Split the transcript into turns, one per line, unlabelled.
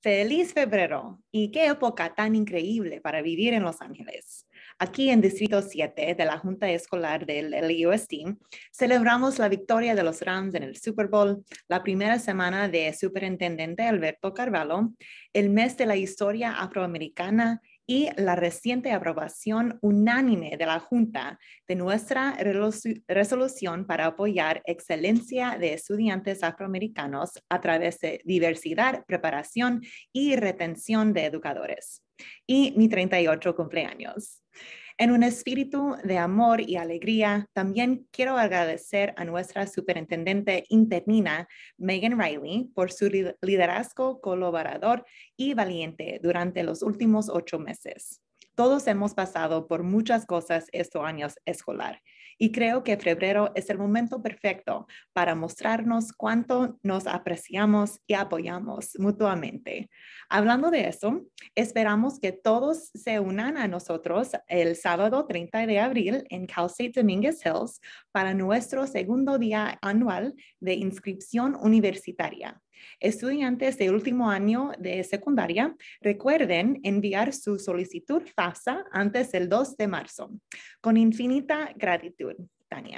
Feliz febrero y qué época tan increíble para vivir en Los Ángeles. Aquí en Distrito 7 de la Junta Escolar del Team, celebramos la victoria de los Rams en el Super Bowl, la primera semana de Superintendente Alberto Carvalho, el mes de la historia afroamericana y la reciente aprobación unánime de la Junta de nuestra resolución para apoyar excelencia de estudiantes afroamericanos a través de diversidad, preparación y retención de educadores. Y mi 38 cumpleaños. En un espíritu de amor y alegría, también quiero agradecer a nuestra superintendente intermina, Megan Riley, por su liderazgo colaborador y valiente durante los últimos ocho meses. Todos hemos pasado por muchas cosas estos años escolar y creo que febrero es el momento perfecto para mostrarnos cuánto nos apreciamos y apoyamos mutuamente. Hablando de eso, esperamos que todos se unan a nosotros el sábado 30 de abril en Cal State Dominguez Hills para nuestro segundo día anual de inscripción universitaria. Estudiantes de último año de secundaria, recuerden enviar su solicitud FASA antes del 2 de marzo. Con infinita gratitud, Tania.